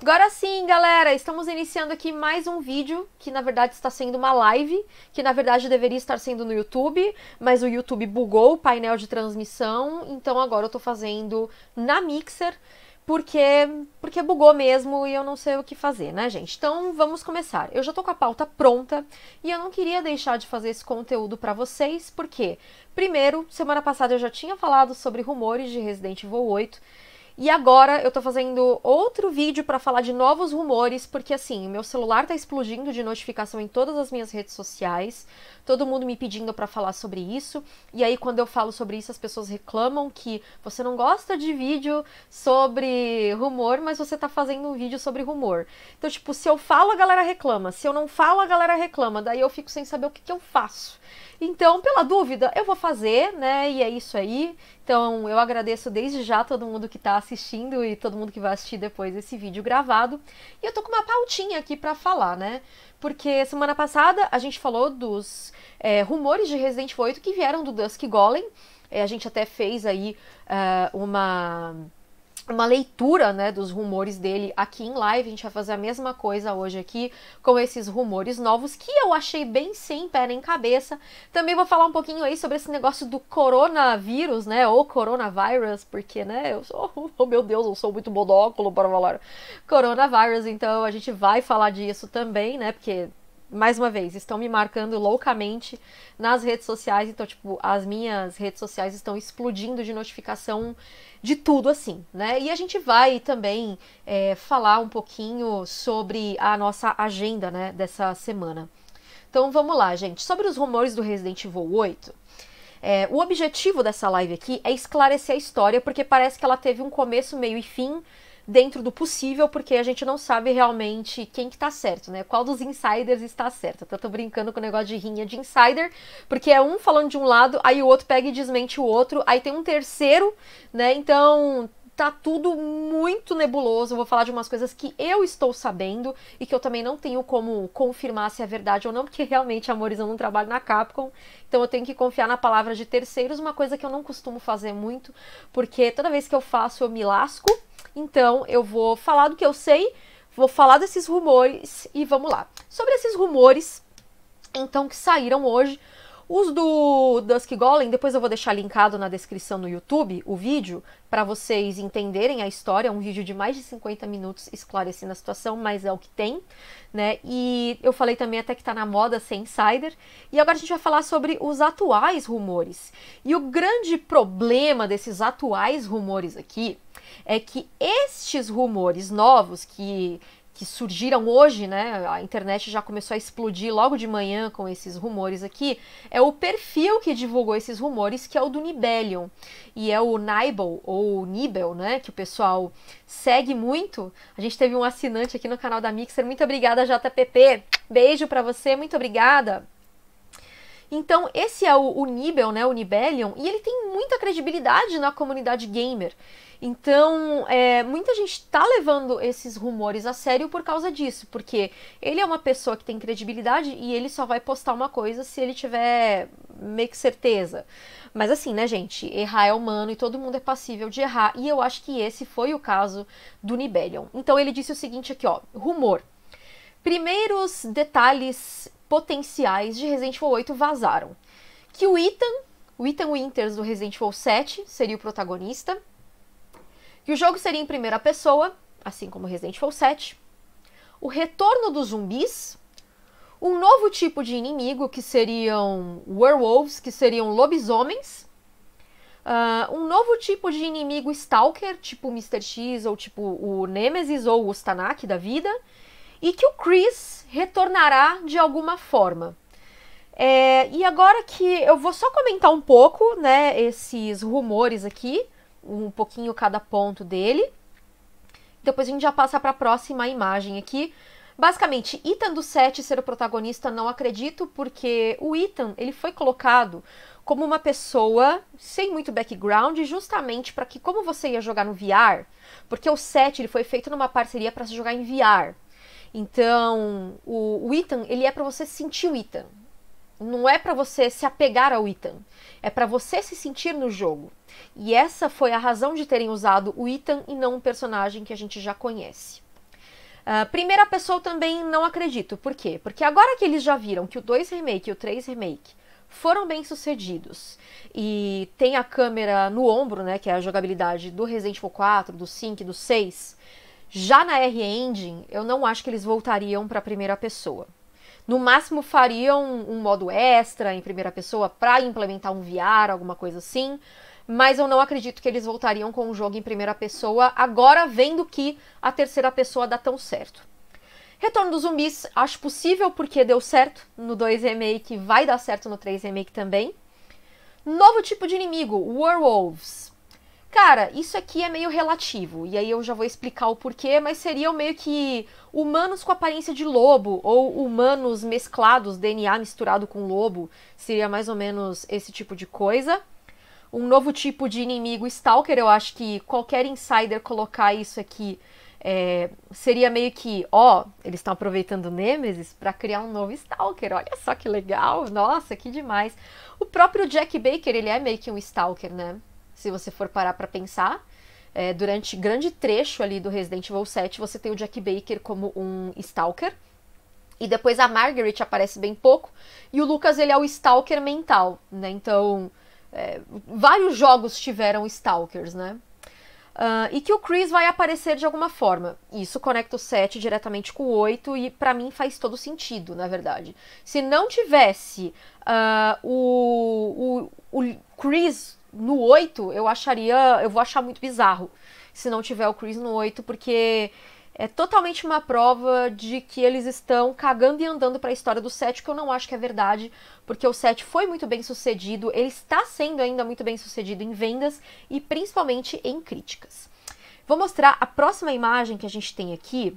Agora sim, galera, estamos iniciando aqui mais um vídeo, que na verdade está sendo uma live, que na verdade deveria estar sendo no YouTube, mas o YouTube bugou o painel de transmissão, então agora eu estou fazendo na Mixer, porque porque bugou mesmo e eu não sei o que fazer, né, gente? Então, vamos começar. Eu já estou com a pauta pronta e eu não queria deixar de fazer esse conteúdo para vocês, porque primeiro, semana passada eu já tinha falado sobre rumores de Resident Evil 8, e agora eu tô fazendo outro vídeo para falar de novos rumores, porque assim, meu celular tá explodindo de notificação em todas as minhas redes sociais, todo mundo me pedindo para falar sobre isso, e aí quando eu falo sobre isso as pessoas reclamam que você não gosta de vídeo sobre rumor, mas você tá fazendo um vídeo sobre rumor. Então, tipo, se eu falo a galera reclama, se eu não falo a galera reclama, daí eu fico sem saber o que, que eu faço. Então, pela dúvida, eu vou fazer, né? E é isso aí. Então, eu agradeço desde já todo mundo que está assistindo e todo mundo que vai assistir depois esse vídeo gravado. E eu tô com uma pautinha aqui para falar, né? Porque semana passada a gente falou dos é, rumores de Resident Evil 8 que vieram do Dusk Golem. É, a gente até fez aí uh, uma uma leitura né, dos rumores dele aqui em live. A gente vai fazer a mesma coisa hoje aqui com esses rumores novos que eu achei bem sem pé nem cabeça. Também vou falar um pouquinho aí sobre esse negócio do coronavírus, né? Ou coronavírus, porque, né? Eu sou, oh meu Deus, eu sou muito monóculo para falar coronavírus. Então a gente vai falar disso também, né? Porque mais uma vez, estão me marcando loucamente nas redes sociais. Então, tipo, as minhas redes sociais estão explodindo de notificação de tudo assim, né? E a gente vai também é, falar um pouquinho sobre a nossa agenda, né, dessa semana. Então, vamos lá, gente. Sobre os rumores do Resident Evil 8. É, o objetivo dessa live aqui é esclarecer a história, porque parece que ela teve um começo, meio e fim, dentro do possível, porque a gente não sabe realmente quem que tá certo, né? Qual dos insiders está certo. eu tô brincando com o negócio de rinha de insider, porque é um falando de um lado, aí o outro pega e desmente o outro, aí tem um terceiro, né? Então tá tudo muito nebuloso. Eu vou falar de umas coisas que eu estou sabendo e que eu também não tenho como confirmar se é verdade ou não, porque realmente, amores, eu não trabalho na Capcom, então eu tenho que confiar na palavra de terceiros, uma coisa que eu não costumo fazer muito, porque toda vez que eu faço eu me lasco. Então eu vou falar do que eu sei, vou falar desses rumores e vamos lá. Sobre esses rumores, então, que saíram hoje, os do Dusk Golem, depois eu vou deixar linkado na descrição no YouTube o vídeo para vocês entenderem a história. É um vídeo de mais de 50 minutos esclarecendo a situação, mas é o que tem, né? E eu falei também até que tá na moda ser insider. E agora a gente vai falar sobre os atuais rumores. E o grande problema desses atuais rumores aqui é que estes rumores novos que que surgiram hoje, né? A internet já começou a explodir logo de manhã com esses rumores aqui. É o perfil que divulgou esses rumores, que é o do Nibelion. E é o Nibel, ou Nibel, né? Que o pessoal segue muito. A gente teve um assinante aqui no canal da Mixer. Muito obrigada, JPP. Beijo para você, muito obrigada. Então, esse é o, o Nibel, né, o Nibelion, e ele tem muita credibilidade na comunidade gamer. Então, é, muita gente está levando esses rumores a sério por causa disso, porque ele é uma pessoa que tem credibilidade e ele só vai postar uma coisa se ele tiver meio que certeza. Mas assim, né, gente? Errar é humano e todo mundo é passível de errar, e eu acho que esse foi o caso do Nibelion. Então, ele disse o seguinte aqui, ó: rumor. Primeiros detalhes potenciais de Resident Evil 8 vazaram. Que o Ethan, o Ethan Winters do Resident Evil 7 seria o protagonista, que o jogo seria em primeira pessoa, assim como Resident Evil 7, o retorno dos zumbis, um novo tipo de inimigo que seriam werewolves, que seriam lobisomens, uh, um novo tipo de inimigo stalker, tipo Mr. X ou tipo o Nemesis ou o Stanak da vida, e que o Chris retornará de alguma forma. É, e agora que eu vou só comentar um pouco, né, esses rumores aqui, um pouquinho cada ponto dele. Depois a gente já passa para a próxima imagem aqui. Basicamente, Ethan do 7 ser o protagonista, não acredito, porque o Ethan, ele foi colocado como uma pessoa sem muito background, justamente para que como você ia jogar no VR, porque o 7 ele foi feito numa parceria para se jogar em VR. Então, o, o Ethan, ele é para você sentir o Ethan. Não é para você se apegar ao Ethan. É para você se sentir no jogo. E essa foi a razão de terem usado o Ethan e não um personagem que a gente já conhece. Uh, primeira pessoa também não acredito. Por quê? Porque agora que eles já viram que o 2 Remake e o 3 Remake foram bem sucedidos e tem a câmera no ombro, né, que é a jogabilidade do Resident Evil 4, do 5 do 6, já na R-Engine, eu não acho que eles voltariam para a primeira pessoa. No máximo fariam um modo extra em primeira pessoa para implementar um VR, alguma coisa assim, mas eu não acredito que eles voltariam com o jogo em primeira pessoa agora vendo que a terceira pessoa dá tão certo. Retorno dos zumbis, acho possível porque deu certo no 2 Remake, vai dar certo no 3 Remake também. Novo tipo de inimigo, Werewolves. Cara, isso aqui é meio relativo, e aí eu já vou explicar o porquê, mas seriam meio que humanos com aparência de lobo, ou humanos mesclados, DNA misturado com lobo, seria mais ou menos esse tipo de coisa. Um novo tipo de inimigo Stalker, eu acho que qualquer insider colocar isso aqui é, seria meio que, ó, eles estão aproveitando Nemesis para criar um novo Stalker. Olha só que legal, nossa, que demais. O próprio Jack Baker, ele é meio que um Stalker, né? se você for parar para pensar. É, durante grande trecho ali do Resident Evil 7, você tem o Jack Baker como um stalker. E depois a Margaret aparece bem pouco. E o Lucas, ele é o stalker mental, né? Então, é, vários jogos tiveram stalkers, né? Uh, e que o Chris vai aparecer de alguma forma. Isso conecta o 7 diretamente com o 8 e para mim faz todo sentido, na verdade. Se não tivesse uh, o, o, o Chris no 8, eu acharia. Eu vou achar muito bizarro se não tiver o Chris no 8, porque é totalmente uma prova de que eles estão cagando e andando para a história do 7, que eu não acho que é verdade, porque o 7 foi muito bem sucedido, ele está sendo ainda muito bem sucedido em vendas e principalmente em críticas. Vou mostrar a próxima imagem que a gente tem aqui,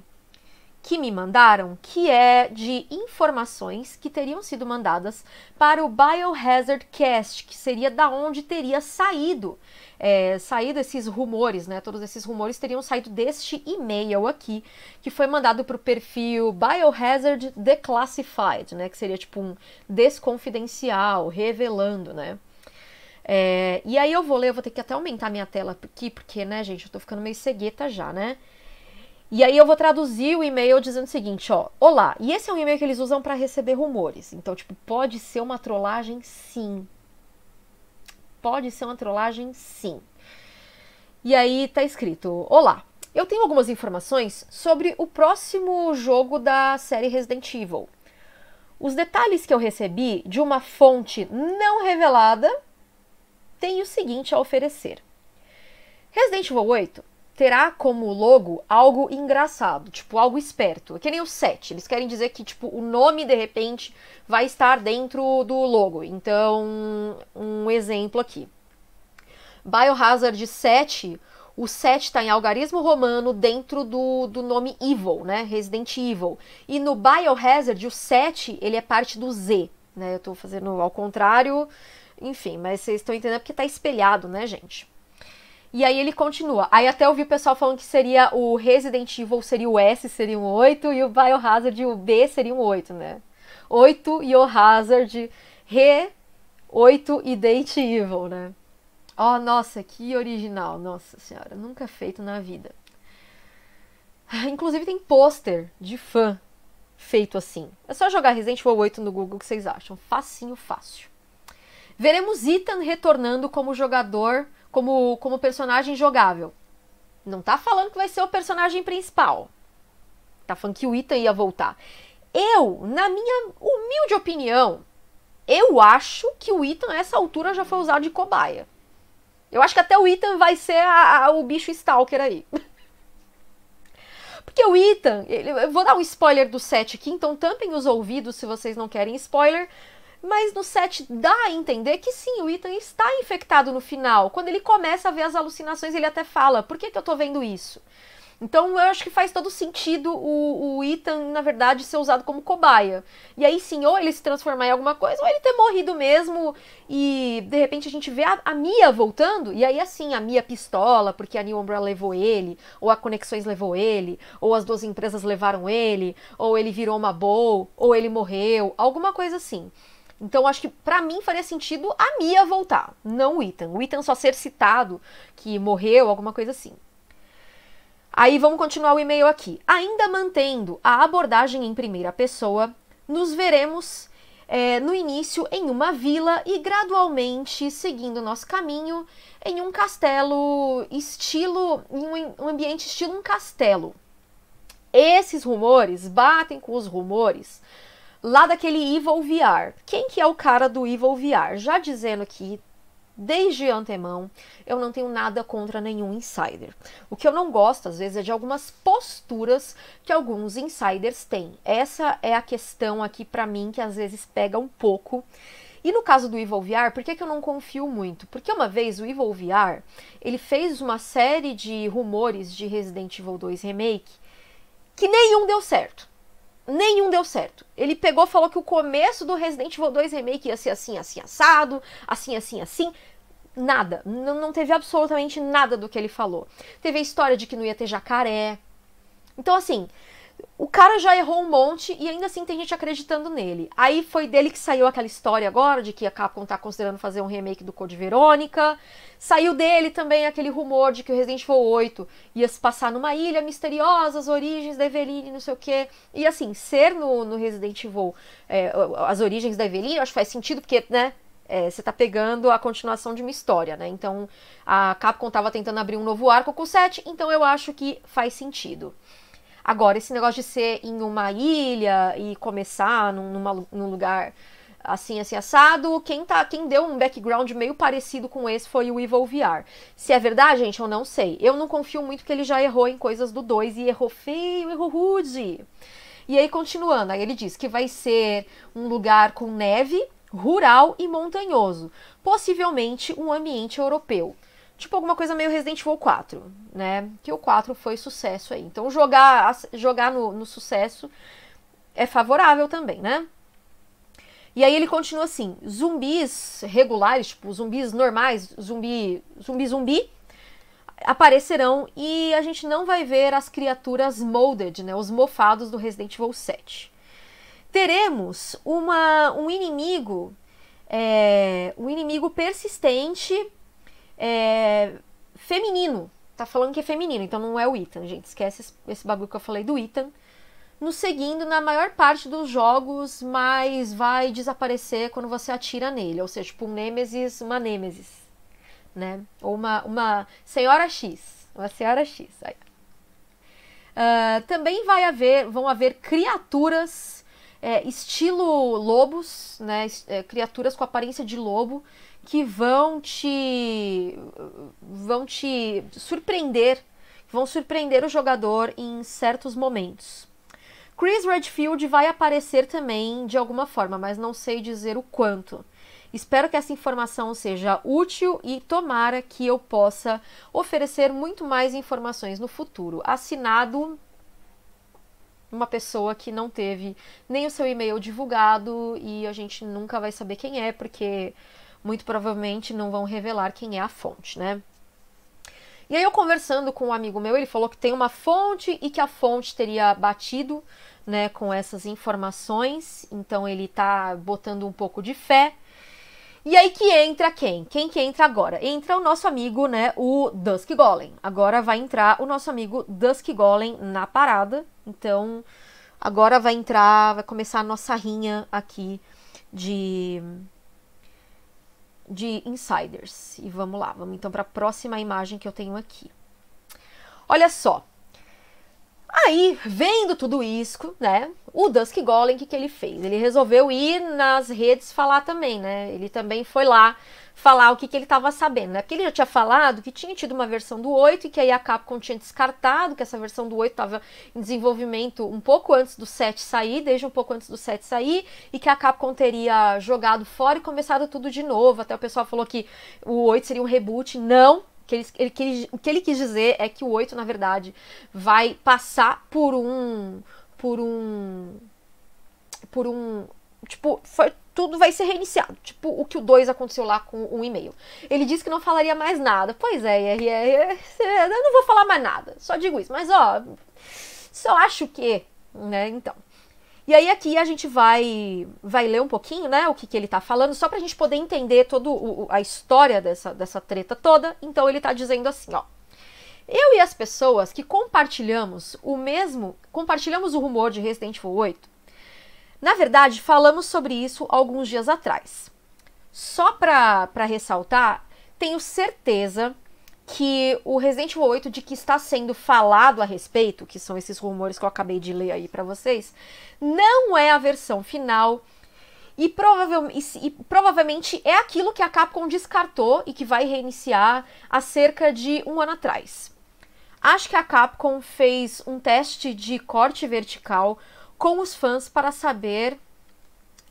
que me mandaram, que é de informações que teriam sido mandadas para o Biohazard Cast, que seria da onde teria saído, é, saído esses rumores, né? Todos esses rumores teriam saído deste e-mail aqui, que foi mandado para o perfil Biohazard Declassified, né? Que seria tipo um desconfidencial, revelando, né? É, e aí eu vou ler, eu vou ter que até aumentar minha tela aqui, porque, né, gente, eu tô ficando meio cegueta já, né? E aí eu vou traduzir o e-mail dizendo o seguinte, ó, olá. E esse é um e-mail que eles usam para receber rumores. Então, tipo, pode ser uma trollagem, sim. Pode ser uma trollagem, sim. E aí tá escrito: "Olá, eu tenho algumas informações sobre o próximo jogo da série Resident Evil. Os detalhes que eu recebi de uma fonte não revelada têm o seguinte a oferecer: Resident Evil 8 terá como logo algo engraçado, tipo algo esperto. É que nem o 7. Eles querem dizer que tipo o nome de repente vai estar dentro do logo. Então, um exemplo aqui. Biohazard 7, o 7 está em algarismo romano dentro do, do nome Evil, né? Resident Evil. E no Biohazard, o 7, ele é parte do Z, né? Eu estou fazendo ao contrário, enfim, mas vocês estão entendendo porque está espelhado, né, gente? E aí ele continua. Aí até ouvi o pessoal falando que seria o Resident Evil seria o S, seria um 8, e o Biohazard o B seria um 8, né? 8 e o Hazard, Re 8 e Date Evil, né? Oh, nossa, que original, nossa senhora, nunca feito na vida. Ah, inclusive tem pôster de fã feito assim. É só jogar Resident Evil 8 no Google que vocês acham. Facinho, fácil. Veremos Ethan retornando como jogador como, como personagem jogável. Não tá falando que vai ser o personagem principal. Tá falando que o Ethan ia voltar. Eu, na minha humilde opinião, eu acho que o Ethan, a essa altura, já foi usado de cobaia. Eu acho que até o Ethan vai ser a, a, o bicho stalker aí. Porque o Ethan, ele, eu vou dar um spoiler do set aqui, então tampem os ouvidos se vocês não querem spoiler, mas no set dá a entender que sim, o Ethan está infectado no final. Quando ele começa a ver as alucinações, ele até fala: por que, que eu tô vendo isso? Então eu acho que faz todo sentido o, o Ethan, na verdade, ser usado como cobaia. E aí sim, ou ele se transformar em alguma coisa, ou ele ter morrido mesmo e de repente a gente vê a, a Mia voltando, e aí assim, a Mia pistola porque a New Umbrella levou ele, ou a Conexões levou ele, ou as duas empresas levaram ele, ou ele virou uma boa, ou ele morreu, alguma coisa assim. Então acho que para mim faria sentido a Mia voltar, não o Ethan. O Ethan só ser citado que morreu, alguma coisa assim. Aí vamos continuar o e-mail aqui. Ainda mantendo a abordagem em primeira pessoa, nos veremos é, no início em uma vila e gradualmente seguindo nosso caminho em um castelo estilo, em um ambiente estilo um castelo. Esses rumores batem com os rumores lá daquele Evil VR. Quem que é o cara do Evil VR? Já dizendo aqui, desde antemão, eu não tenho nada contra nenhum insider. O que eu não gosto, às vezes, é de algumas posturas que alguns insiders têm. Essa é a questão aqui para mim que às vezes pega um pouco. E no caso do Evil VR, por que, que eu não confio muito? Porque uma vez o Evil VR, ele fez uma série de rumores de Resident Evil 2 Remake que nenhum deu certo nenhum deu certo. Ele pegou, falou que o começo do Resident Evil 2 Remake ia ser assim, assim, assado, assim, assim, assim. Nada. N não teve absolutamente nada do que ele falou. Teve a história de que não ia ter jacaré. Então, assim, o cara já errou um monte e ainda assim tem gente acreditando nele. Aí foi dele que saiu aquela história agora de que a Capcom tá considerando fazer um remake do Code Verônica. Saiu dele também aquele rumor de que o Resident Evil 8 ia se passar numa ilha misteriosa, as origens da Eveline, não sei o quê. E assim, ser no, no Resident Evil é, as origens da Eveline, acho que faz sentido, porque, né, é, você tá pegando a continuação de uma história, né? Então a Capcom tava tentando abrir um novo arco com o 7, então eu acho que faz sentido. Agora, esse negócio de ser em uma ilha e começar num, numa, num lugar assim, assim, assado. Quem, tá, quem deu um background meio parecido com esse foi o Evil VR. Se é verdade, gente, eu não sei. Eu não confio muito que ele já errou em coisas do 2 e errou feio, errou rude. E aí, continuando, aí ele diz que vai ser um lugar com neve, rural e montanhoso, possivelmente um ambiente europeu tipo alguma coisa meio Resident Evil 4, né? Que o 4 foi sucesso aí. Então jogar, jogar no, no sucesso é favorável também, né? E aí ele continua assim: zumbis regulares, tipo zumbis normais, zumbi, zumbi, zumbi, aparecerão e a gente não vai ver as criaturas molded, né? Os mofados do Resident Evil 7. Teremos uma, um inimigo, é, um inimigo persistente é, feminino. Tá falando que é feminino, então não é o Ethan, gente. Esquece esse bagulho que eu falei do Ethan. Nos seguindo na maior parte dos jogos, mas vai desaparecer quando você atira nele. Ou seja, tipo um Nemesis, uma Nemesis, né? Ou uma, uma Senhora X. Uma Senhora X. Aí. Uh, também vai haver, vão haver criaturas é, estilo lobos, né? É, criaturas com aparência de lobo, que vão te vão te surpreender, vão surpreender o jogador em certos momentos. Chris Redfield vai aparecer também de alguma forma, mas não sei dizer o quanto. Espero que essa informação seja útil e tomara que eu possa oferecer muito mais informações no futuro. Assinado uma pessoa que não teve nem o seu e-mail divulgado e a gente nunca vai saber quem é, porque muito provavelmente não vão revelar quem é a fonte, né? E aí eu conversando com um amigo meu, ele falou que tem uma fonte e que a fonte teria batido, né, com essas informações, então ele tá botando um pouco de fé. E aí que entra quem? Quem que entra agora? Entra o nosso amigo, né, o Dusk Golem. Agora vai entrar o nosso amigo Dusk Golem na parada. Então, agora vai entrar, vai começar a nossa rinha aqui de de insiders. E vamos lá, vamos então para a próxima imagem que eu tenho aqui. Olha só. Aí, vendo tudo isso, né? O Dusk Golem, o que, que ele fez? Ele resolveu ir nas redes falar também, né? Ele também foi lá falar o que, que ele estava sabendo, né? Porque ele já tinha falado que tinha tido uma versão do 8 e que aí a Capcom tinha descartado, que essa versão do 8 estava em desenvolvimento um pouco antes do 7 sair, desde um pouco antes do 7 sair, e que a Capcom teria jogado fora e começado tudo de novo. Até o pessoal falou que o 8 seria um reboot. Não, que ele, ele, que ele, o que ele quis dizer é que o 8, na verdade, vai passar por um. por um. por um Tipo, foi, tudo vai ser reiniciado. Tipo, o que o 2 aconteceu lá com o um e-mail. Ele disse que não falaria mais nada. Pois é, IRR, eu não vou falar mais nada. Só digo isso. Mas, ó, só acho que, né, então. E aí aqui a gente vai vai ler um pouquinho, né, o que, que ele tá falando, só pra gente poder entender toda a história dessa, dessa treta toda. Então ele tá dizendo assim, ó. Eu e as pessoas que compartilhamos o mesmo, compartilhamos o rumor de Resident Evil 8, na verdade, falamos sobre isso alguns dias atrás. Só para ressaltar, tenho certeza que o Resident Evil 8 de que está sendo falado a respeito, que são esses rumores que eu acabei de ler aí para vocês, não é a versão final e, provavel, e, e, provavelmente é aquilo que a Capcom descartou e que vai reiniciar há cerca de um ano atrás. Acho que a Capcom fez um teste de corte vertical com os fãs para saber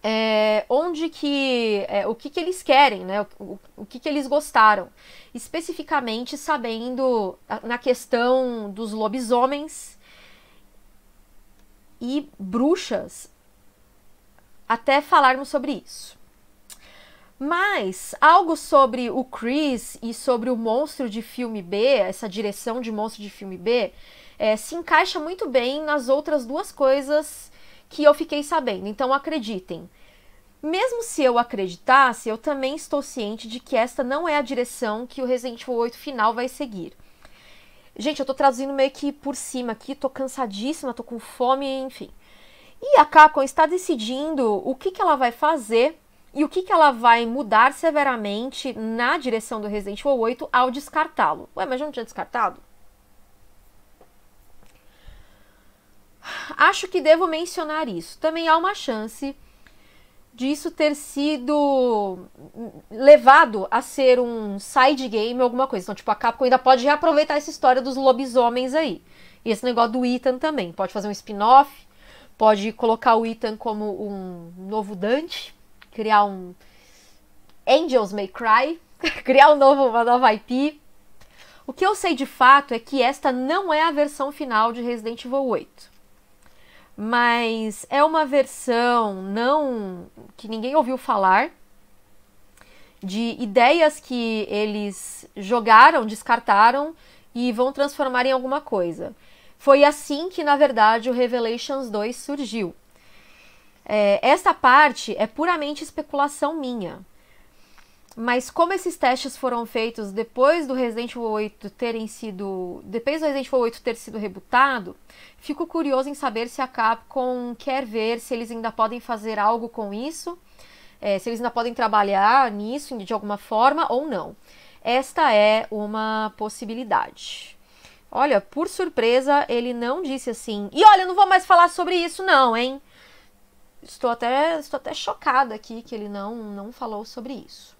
é, onde que é, o que, que eles querem, né? O, o, que, que eles gostaram, especificamente sabendo na questão dos lobisomens e bruxas, até falarmos sobre isso. Mas algo sobre o Chris e sobre o monstro de filme B, essa direção de monstro de filme B, é, se encaixa muito bem nas outras duas coisas que eu fiquei sabendo. Então acreditem. Mesmo se eu acreditasse, eu também estou ciente de que esta não é a direção que o Resident Evil 8 final vai seguir. Gente, eu tô traduzindo meio que por cima aqui, tô cansadíssima, tô com fome, enfim. E a Capcom está decidindo o que, que ela vai fazer e o que, que ela vai mudar severamente na direção do Resident Evil 8 ao descartá-lo. Ué, mas já não tinha descartado? Acho que devo mencionar isso. Também há uma chance de isso ter sido levado a ser um side game alguma coisa. Então, tipo, a Capcom ainda pode reaproveitar essa história dos lobisomens aí. E esse negócio do Ethan também. Pode fazer um spin-off, pode colocar o Ethan como um novo Dante, criar um Angels May Cry, criar um novo, uma nova IP. O que eu sei de fato é que esta não é a versão final de Resident Evil 8 mas é uma versão não que ninguém ouviu falar de ideias que eles jogaram, descartaram e vão transformar em alguma coisa. Foi assim que, na verdade, o Revelations 2 surgiu. É, essa parte é puramente especulação minha, mas como esses testes foram feitos depois do Resident Evil 8 terem sido. Depois do Resident Evil 8 ter sido rebutado, fico curioso em saber se a Capcom quer ver se eles ainda podem fazer algo com isso, é, se eles ainda podem trabalhar nisso de alguma forma ou não. Esta é uma possibilidade. Olha, por surpresa, ele não disse assim. E olha, eu não vou mais falar sobre isso, não, hein? Estou até, estou até chocada aqui que ele não, não falou sobre isso.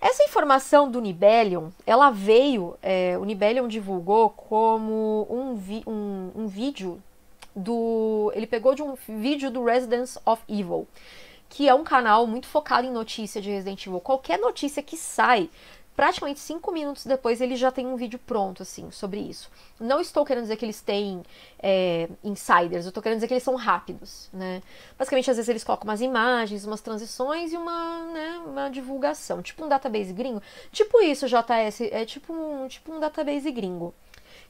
Essa informação do Nibelion, ela veio, é, o Nibelion divulgou como um, vi, um, um vídeo do. Ele pegou de um vídeo do Residence of Evil, que é um canal muito focado em notícia de Resident Evil. Qualquer notícia que sai praticamente cinco minutos depois ele já tem um vídeo pronto, assim, sobre isso. Não estou querendo dizer que eles têm é, insiders, eu estou querendo dizer que eles são rápidos, né? Basicamente, às vezes eles colocam umas imagens, umas transições e uma, né, uma divulgação, tipo um database gringo. Tipo isso, JS, é tipo um, tipo um database gringo.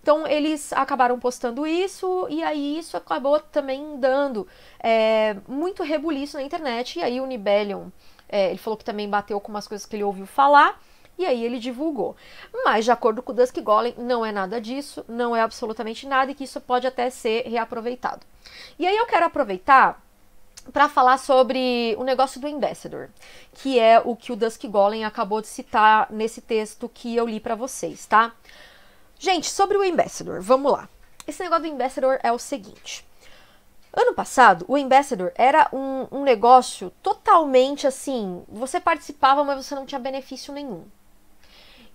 Então eles acabaram postando isso e aí isso acabou também dando é, muito rebuliço na internet. E aí o Nibelion, é, ele falou que também bateu com umas coisas que ele ouviu falar. E aí ele divulgou. Mas, de acordo com o Dusk Golem, não é nada disso, não é absolutamente nada e que isso pode até ser reaproveitado. E aí eu quero aproveitar para falar sobre o negócio do Ambassador, que é o que o Dusk Golem acabou de citar nesse texto que eu li para vocês, tá? Gente, sobre o Ambassador, vamos lá. Esse negócio do Ambassador é o seguinte. Ano passado, o Ambassador era um, um, negócio totalmente assim. Você participava, mas você não tinha benefício nenhum.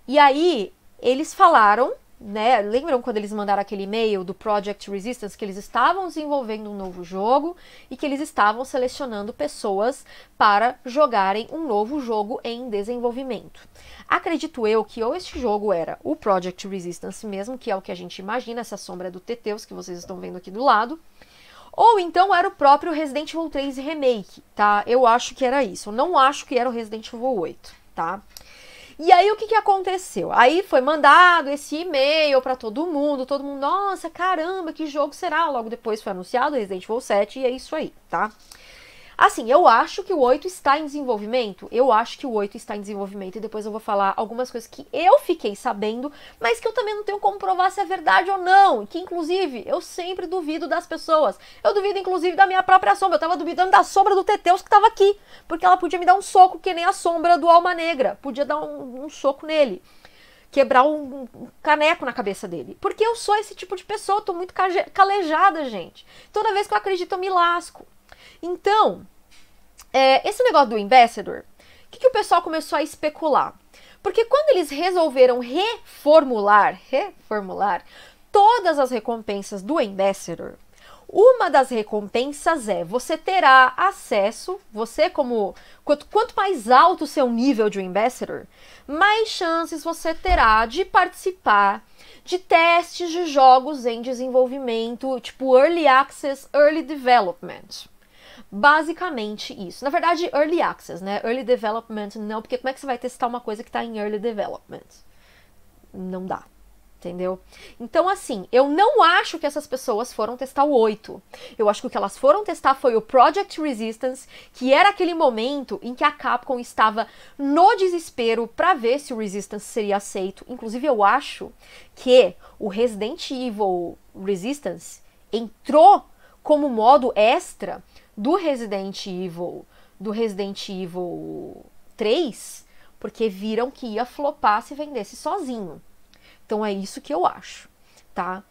E aí eles falaram, né? Lembram quando eles mandaram aquele e-mail do Project Resistance que eles estavam desenvolvendo um novo jogo e que eles estavam selecionando pessoas para jogarem um novo jogo em desenvolvimento. Acredito eu que ou este jogo era o Project Resistance mesmo, que é o que a gente imagina, essa sombra do Teteus que vocês estão vendo aqui do lado, ou então era o próprio Resident Evil 3 Remake, tá? Eu acho que era isso. Eu não acho que era o Resident Evil 8, tá? E aí o que, que aconteceu? Aí foi mandado esse e-mail para todo mundo, todo mundo, nossa, caramba, que jogo será? Logo depois foi anunciado Resident Evil 7 e é isso aí, tá? Assim, eu acho que o 8 está em desenvolvimento. Eu acho que o 8 está em desenvolvimento. E depois eu vou falar algumas coisas que eu fiquei sabendo, mas que eu também não tenho como provar se é verdade ou não. Que, inclusive, eu sempre duvido das pessoas. Eu duvido, inclusive, da minha própria sombra. Eu tava duvidando da sombra do Teteus que tava aqui. Porque ela podia me dar um soco que nem a sombra do Alma Negra. Podia dar um, um soco nele quebrar um, caneco na cabeça dele. Porque eu sou esse tipo de pessoa, tô muito calejada, gente. Toda vez que eu acredito, eu me lasco. Então, é, esse negócio do Ambassador, o que, que o pessoal começou a especular? Porque quando eles resolveram reformular, reformular todas as recompensas do Ambassador, uma das recompensas é você terá acesso, você como quanto, quanto mais alto o seu nível de ambassador, mais chances você terá de participar de testes de jogos em desenvolvimento, tipo early access, early development basicamente isso. Na verdade, early access, né? Early development não, porque como é que você vai testar uma coisa que está em early development? Não dá. Entendeu? Então, assim, eu não acho que essas pessoas foram testar o 8. Eu acho que o que elas foram testar foi o Project Resistance, que era aquele momento em que a Capcom estava no desespero para ver se o Resistance seria aceito. Inclusive, eu acho que o Resident Evil Resistance entrou como modo extra do Resident Evil, do Resident Evil 3, porque viram que ia flopar se vendesse sozinho. Então é isso que eu acho, tá?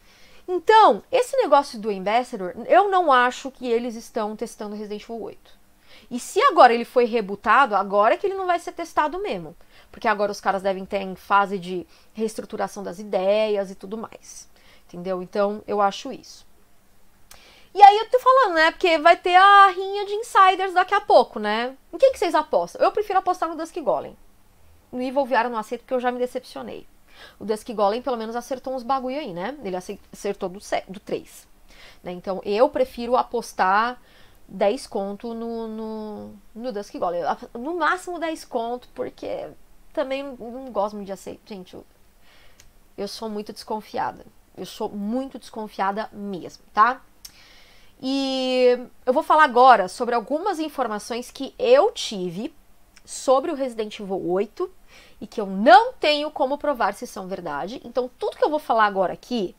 Então, esse negócio do Ambassador, eu não acho que eles estão testando Resident Evil 8. E se agora ele foi rebutado, agora é que ele não vai ser testado mesmo. Porque agora os caras devem ter em fase de reestruturação das ideias e tudo mais. Entendeu? Então, eu acho isso. E aí eu tô falando, né? Porque vai ter a rinha de insiders daqui a pouco, né? Em quem que vocês apostam? Eu prefiro apostar no Dusk Golem. No Evil VR não aceito porque eu já me decepcionei. O Dusk Golem pelo menos acertou uns bagulho aí, né? Ele acertou do, do 3. Né? Então eu prefiro apostar 10 conto no, no, no Dusk Golem. No máximo 10 conto, porque também não gosto muito de aceito. Gente, eu, eu sou muito desconfiada. Eu sou muito desconfiada mesmo, tá? E eu vou falar agora sobre algumas informações que eu tive sobre o Resident Evil 8 e que eu não tenho como provar se são verdade. Então, tudo que eu vou falar agora aqui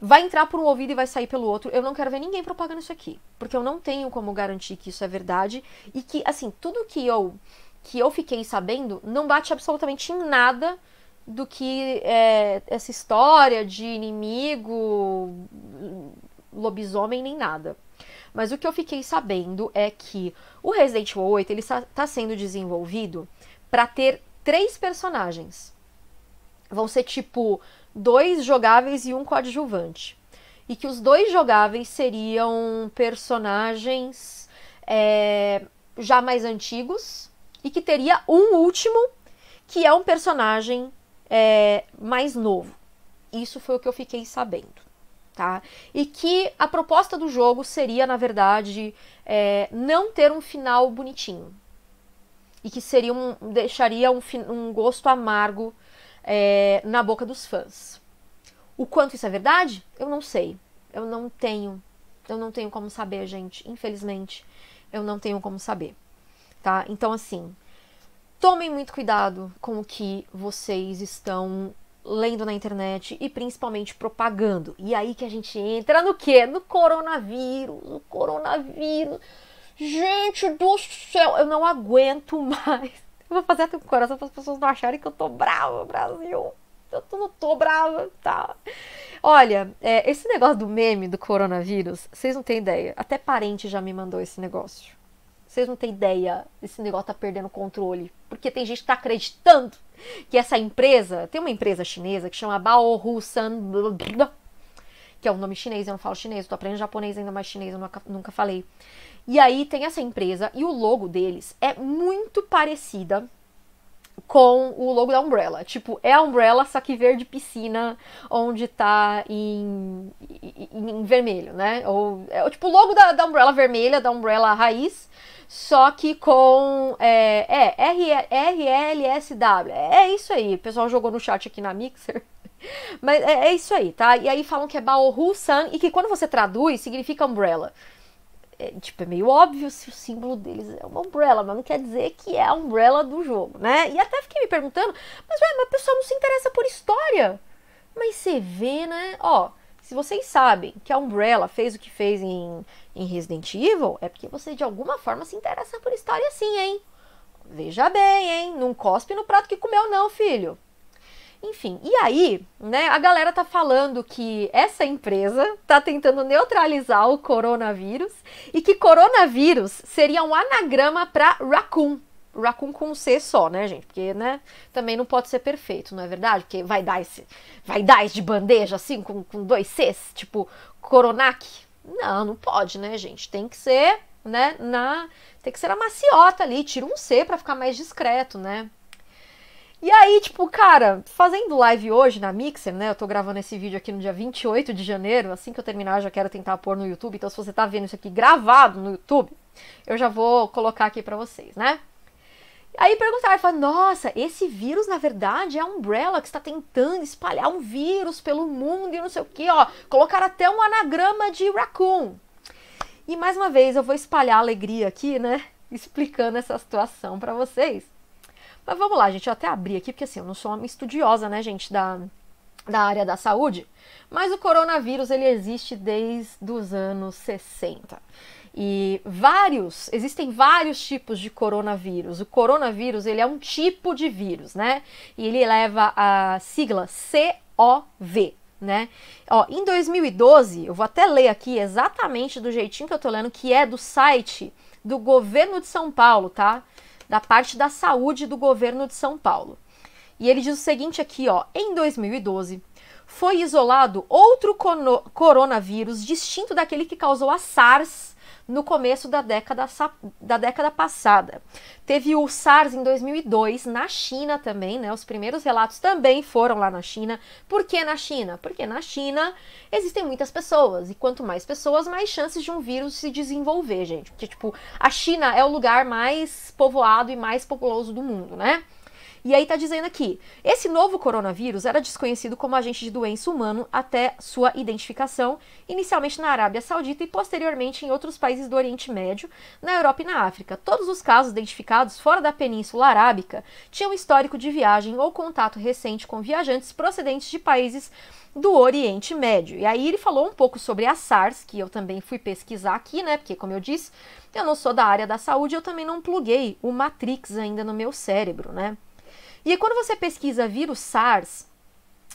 vai entrar por um ouvido e vai sair pelo outro. Eu não quero ver ninguém propagando isso aqui, porque eu não tenho como garantir que isso é verdade e que, assim, tudo que eu que eu fiquei sabendo não bate absolutamente em nada do que é, essa história de inimigo lobisomem nem nada. Mas o que eu fiquei sabendo é que o Resident Evil 8 ele está sendo desenvolvido para ter três personagens. Vão ser tipo dois jogáveis e um coadjuvante. E que os dois jogáveis seriam personagens é, já mais antigos e que teria um último que é um personagem é, mais novo. Isso foi o que eu fiquei sabendo tá? E que a proposta do jogo seria, na verdade, é, não ter um final bonitinho e que seria um, deixaria um, um gosto amargo é, na boca dos fãs. O quanto isso é verdade, eu não sei. Eu não tenho, eu não tenho como saber, gente. Infelizmente, eu não tenho como saber, tá? Então, assim, tomem muito cuidado com o que vocês estão lendo na internet e principalmente propagando. E aí que a gente entra no que? No coronavírus, no coronavírus. Gente do céu, eu não aguento mais. Eu vou fazer até o coração para as pessoas não acharem que eu tô brava, Brasil. Eu não tô brava, tá? Olha, é, esse negócio do meme do coronavírus, vocês não têm ideia. Até parente já me mandou esse negócio. Vocês não têm ideia. Esse negócio tá perdendo controle. Porque tem gente que tá acreditando que essa empresa, tem uma empresa chinesa que chama Baohu San, que é um nome chinês, eu não falo chinês, estou aprendendo japonês ainda, mais chinês eu nunca, nunca falei. E aí tem essa empresa e o logo deles é muito parecida com o logo da Umbrella. Tipo, é a Umbrella, só que verde piscina, onde tá em, em, em vermelho, né? Ou é tipo o logo da, da Umbrella vermelha, da Umbrella raiz, só que com é, é RLSW. É isso aí, o pessoal jogou no chat aqui na Mixer. Mas é, é isso aí, tá? E aí falam que é Baoru Sun e que quando você traduz significa Umbrella é, tipo, é meio óbvio se o símbolo deles é uma umbrella, mas não quer dizer que é a umbrella do jogo, né? E até fiquei me perguntando, mas ué, mas a pessoa não se interessa por história. Mas você vê, né? Ó, se vocês sabem que a Umbrella fez o que fez em, em Resident Evil, é porque você de alguma forma se interessa por história sim, hein? Veja bem, hein? Não cospe no prato que comeu, não, filho. Enfim, e aí, né, a galera tá falando que essa empresa tá tentando neutralizar o coronavírus e que coronavírus seria um anagrama para raccoon. Raccoon com um C só, né, gente? Porque, né, também não pode ser perfeito, não é verdade? Porque vai dar esse, vai dar esse de bandeja, assim, com, com dois Cs, tipo Coronac. Não, não pode, né, gente? Tem que ser, né, na, tem que ser a maciota ali, tira um C para ficar mais discreto, né? E aí, tipo, cara, fazendo live hoje na Mixer, né? Eu tô gravando esse vídeo aqui no dia 28 de janeiro. Assim que eu terminar, eu já quero tentar pôr no YouTube. Então, se você tá vendo isso aqui gravado no YouTube, eu já vou colocar aqui pra vocês, né? Aí perguntaram, falaram, nossa, esse vírus, na verdade, é a Umbrella que está tentando espalhar um vírus pelo mundo e não sei o que, ó. Colocaram até um anagrama de raccoon. E mais uma vez, eu vou espalhar alegria aqui, né? Explicando essa situação para vocês. Mas vamos lá, gente, eu até abri aqui, porque assim, eu não sou uma estudiosa, né, gente, da, da área da saúde, mas o coronavírus, ele existe desde os anos 60. E vários, existem vários tipos de coronavírus. O coronavírus, ele é um tipo de vírus, né? E ele leva a sigla COV, né? Ó, em 2012, eu vou até ler aqui exatamente do jeitinho que eu tô lendo, que é do site do governo de São Paulo, tá? da parte da saúde do governo de São Paulo. E ele diz o seguinte aqui, ó, em 2012 foi isolado outro coronavírus distinto daquele que causou a SARS no começo da década, da década passada. Teve o SARS em 2002 na China também, né? Os primeiros relatos também foram lá na China. Por que na China? Porque na China existem muitas pessoas e quanto mais pessoas, mais chances de um vírus se desenvolver, gente. Porque tipo, a China é o lugar mais povoado e mais populoso do mundo, né? E aí tá dizendo aqui: esse novo coronavírus era desconhecido como agente de doença humano até sua identificação, inicialmente na Arábia Saudita e posteriormente em outros países do Oriente Médio, na Europa e na África. Todos os casos identificados fora da Península Arábica tinham histórico de viagem ou contato recente com viajantes procedentes de países do Oriente Médio. E aí ele falou um pouco sobre a SARS, que eu também fui pesquisar aqui, né? Porque, como eu disse, eu não sou da área da saúde, eu também não pluguei o Matrix ainda no meu cérebro, né? E quando você pesquisa vírus SARS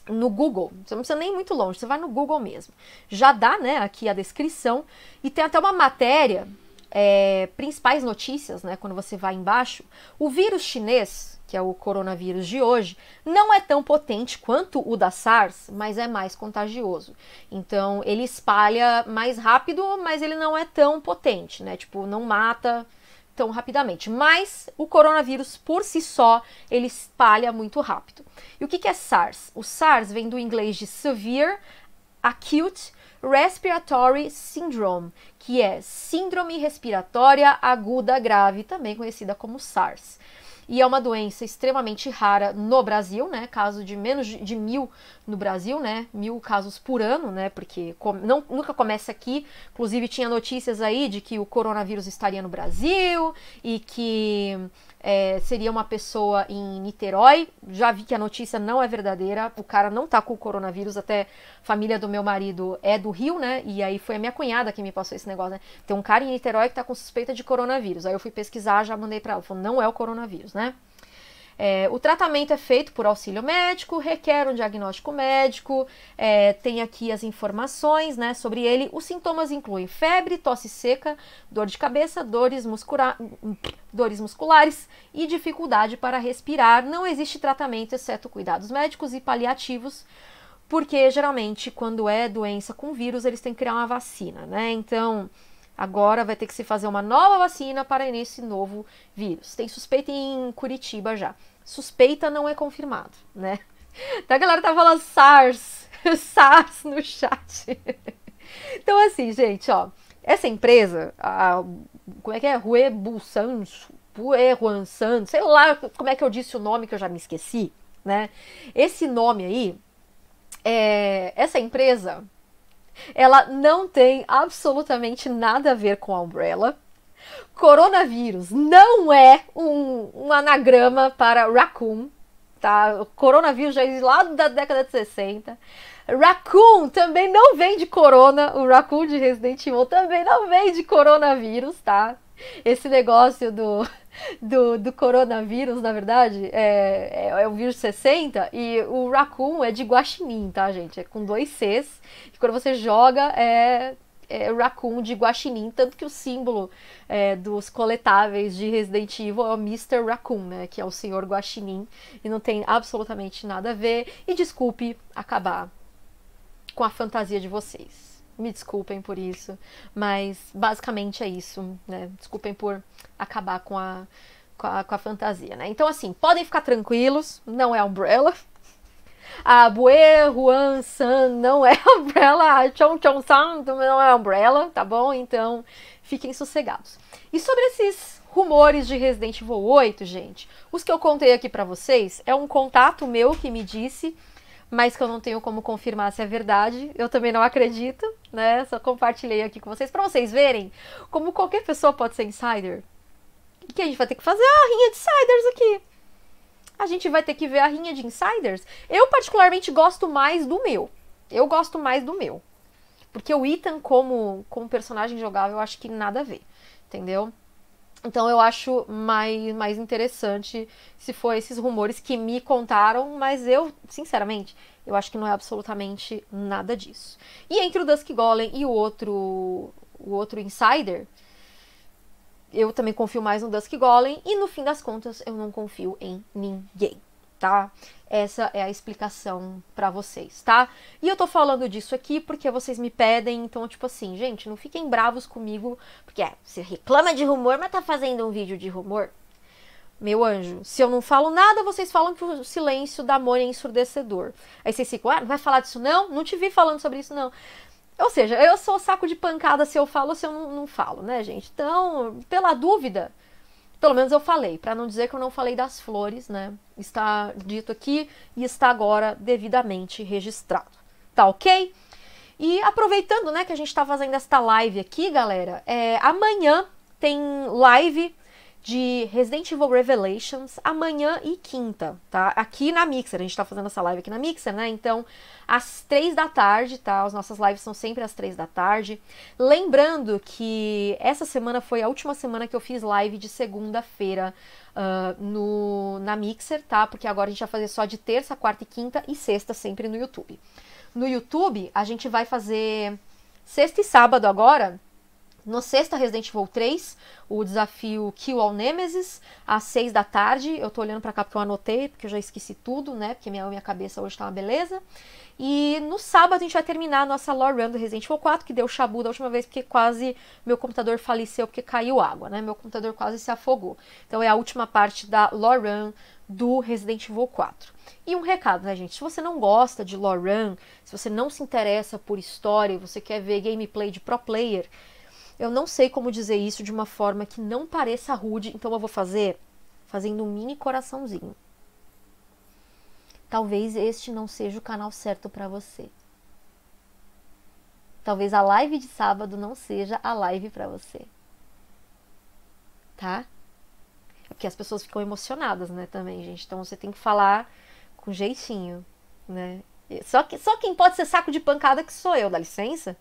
no Google, você não precisa nem muito longe, você vai no Google mesmo. Já dá, né, aqui a descrição e tem até uma matéria é, principais notícias, né, quando você vai embaixo, o vírus chinês, que é o coronavírus de hoje, não é tão potente quanto o da SARS, mas é mais contagioso. Então, ele espalha mais rápido, mas ele não é tão potente, né? Tipo, não mata tão rapidamente. Mas o coronavírus por si só, ele espalha muito rápido. E o que, que é SARS? O SARS vem do inglês de Severe Acute Respiratory Syndrome, que é síndrome respiratória aguda grave, também conhecida como SARS e é uma doença extremamente rara no Brasil, né? Caso de menos de mil no Brasil, né? Mil casos por ano, né? Porque não, nunca começa aqui. Inclusive, tinha notícias aí de que o coronavírus estaria no Brasil e que é, seria uma pessoa em Niterói. Já vi que a notícia não é verdadeira. O cara não tá com o coronavírus. Até família do meu marido é do Rio, né? E aí foi a minha cunhada que me passou esse negócio, né? Tem um cara em Niterói que tá com suspeita de coronavírus. Aí eu fui pesquisar, já mandei pra ela. Falou, não é o coronavírus, né? né? É, o tratamento é feito por auxílio médico, requer um diagnóstico médico, é, tem aqui as informações né, sobre ele. Os sintomas incluem febre, tosse seca, dor de cabeça, dores, muscula dores musculares e dificuldade para respirar. Não existe tratamento exceto cuidados médicos e paliativos porque geralmente quando é doença com vírus eles têm que criar uma vacina, né? Então Agora vai ter que se fazer uma nova vacina para esse novo vírus. Tem suspeita em Curitiba já. Suspeita não é confirmado, né? Então a galera tá falando SARS, SARS no chat. Então assim, gente, ó, essa empresa, a, como é que é? Rue Busan, Puerhuansan, sei lá como é que eu disse o nome que eu já me esqueci, né? Esse nome aí, é, essa empresa ela não tem absolutamente nada a ver com a Umbrella. Coronavírus não é um, um anagrama para raccoon, tá? O coronavírus já existe é lá da década de 60. Raccoon também não vem de corona, o raccoon de Resident Evil também não vem de coronavírus, tá? Esse negócio do do, do coronavírus, na verdade, é, é, é, o vírus 60 e o raccoon é de guaxinim, tá, gente? É com dois Cs. E quando você joga, é, é raccoon de guaxinim, tanto que o símbolo é, dos coletáveis de Resident Evil é o Mr. Raccoon, né? Que é o senhor guaxinim e não tem absolutamente nada a ver. E desculpe acabar com a fantasia de vocês me desculpem por isso, mas basicamente é isso, né? Desculpem por acabar com a, com a, com a fantasia, né? Então, assim, podem ficar tranquilos, não é Umbrella. A Bue Juan San não é Umbrella, a Chong Chong San não é Umbrella, tá bom? Então, fiquem sossegados. E sobre esses rumores de Resident Evil 8, gente, os que eu contei aqui para vocês é um contato meu que me disse mas que eu não tenho como confirmar se é verdade. Eu também não acredito, né? Só compartilhei aqui com vocês para vocês verem como qualquer pessoa pode ser insider. E que a gente vai ter que fazer ah, a rinha de insiders aqui. A gente vai ter que ver a rinha de insiders. Eu particularmente gosto mais do meu. Eu gosto mais do meu. Porque o Ethan como como personagem jogável, eu acho que nada a ver. Entendeu? Então eu acho mais, mais interessante se for esses rumores que me contaram, mas eu, sinceramente, eu acho que não é absolutamente nada disso. E entre o Dusk Golem e o outro, o outro insider, eu também confio mais no Dusk Golem e no fim das contas eu não confio em ninguém tá? Essa é a explicação para vocês, tá? E eu tô falando disso aqui porque vocês me pedem, então, tipo assim, gente, não fiquem bravos comigo, porque é, você reclama de rumor, mas tá fazendo um vídeo de rumor? Meu anjo, se eu não falo nada, vocês falam que o silêncio da Mônica é ensurdecedor. Aí vocês ficam, ah, não vai falar disso não? Não te vi falando sobre isso não. Ou seja, eu sou saco de pancada se eu falo ou se eu não, não falo, né, gente? Então, pela dúvida, pelo menos eu falei, para não dizer que eu não falei das flores, né? Está dito aqui e está agora devidamente registrado. Tá ok? E aproveitando, né, que a gente está fazendo esta live aqui, galera, é, amanhã tem live de Resident Evil Revelations amanhã e quinta, tá? Aqui na Mixer, a gente tá fazendo essa live aqui na Mixer, né? Então, às três da tarde, tá? As nossas lives são sempre às três da tarde. Lembrando que essa semana foi a última semana que eu fiz live de segunda-feira uh, na Mixer, tá? Porque agora a gente vai fazer só de terça, quarta e quinta e sexta sempre no YouTube. No YouTube, a gente vai fazer sexta e sábado agora, no sexta, Resident Evil 3, o desafio Kill All Nemesis, às 6 da tarde. Eu tô olhando para cá porque eu anotei, porque eu já esqueci tudo, né? Porque minha, minha cabeça hoje tá uma beleza. E no sábado a gente vai terminar a nossa lore run do Resident Evil 4, que deu chabu da última vez, porque quase meu computador faleceu porque caiu água, né? Meu computador quase se afogou. Então é a última parte da lore run do Resident Evil 4. E um recado, né, gente? Se você não gosta de lore run, se você não se interessa por história e você quer ver gameplay de pro player, eu não sei como dizer isso de uma forma que não pareça rude, então eu vou fazer fazendo um mini coraçãozinho. Talvez este não seja o canal certo para você. Talvez a live de sábado não seja a live para você. Tá? É porque as pessoas ficam emocionadas, né, também, gente. Então você tem que falar com jeitinho, né? Só, que, só quem pode ser saco de pancada que sou eu, dá licença?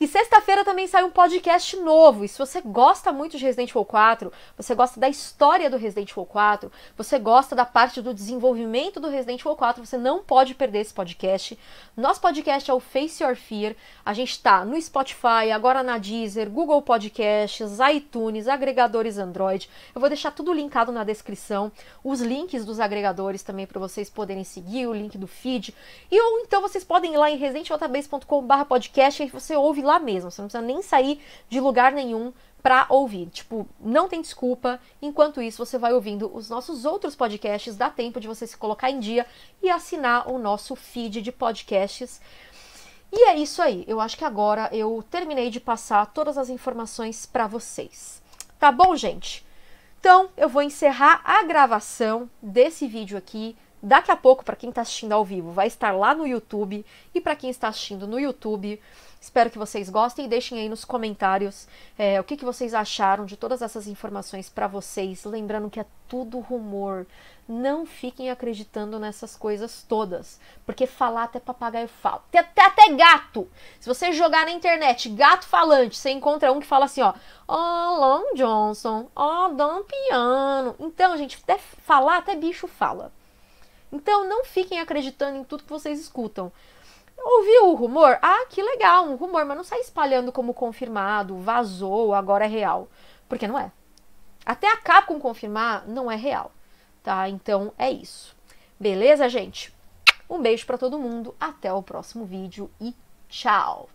E sexta-feira também sai um podcast novo. E se você gosta muito de Resident Evil 4, você gosta da história do Resident Evil 4, você gosta da parte do desenvolvimento do Resident Evil 4, você não pode perder esse podcast. Nosso podcast é o Face Your Fear. A gente está no Spotify, agora na Deezer, Google Podcasts, iTunes, agregadores Android. Eu vou deixar tudo linkado na descrição, os links dos agregadores também para vocês poderem seguir, o link do feed. E ou então vocês podem ir lá em residenteviltabase.com/podcast e você ouve lá mesmo. Você não precisa nem sair de lugar nenhum para ouvir. Tipo, não tem desculpa. Enquanto isso, você vai ouvindo os nossos outros podcasts, dá tempo de você se colocar em dia e assinar o nosso feed de podcasts. E é isso aí. Eu acho que agora eu terminei de passar todas as informações para vocês. Tá bom, gente? Então, eu vou encerrar a gravação desse vídeo aqui. Daqui a pouco, para quem está assistindo ao vivo, vai estar lá no YouTube. E para quem está assistindo no YouTube, Espero que vocês gostem e deixem aí nos comentários é, o que, que vocês acharam de todas essas informações para vocês. Lembrando que é tudo rumor. Não fiquem acreditando nessas coisas todas. Porque falar até papagaio fala. Tem até, até gato. Se você jogar na internet gato falante, você encontra um que fala assim, ó. Ó, oh, Johnson. Ó, oh, Piano. Então, gente, até falar até bicho fala. Então, não fiquem acreditando em tudo que vocês escutam. Ouviu o rumor? Ah, que legal, um rumor, mas não sai espalhando como confirmado, vazou, agora é real. Porque não é. Até a Capcom confirmar, não é real. Tá? Então é isso. Beleza, gente? Um beijo para todo mundo, até o próximo vídeo e tchau!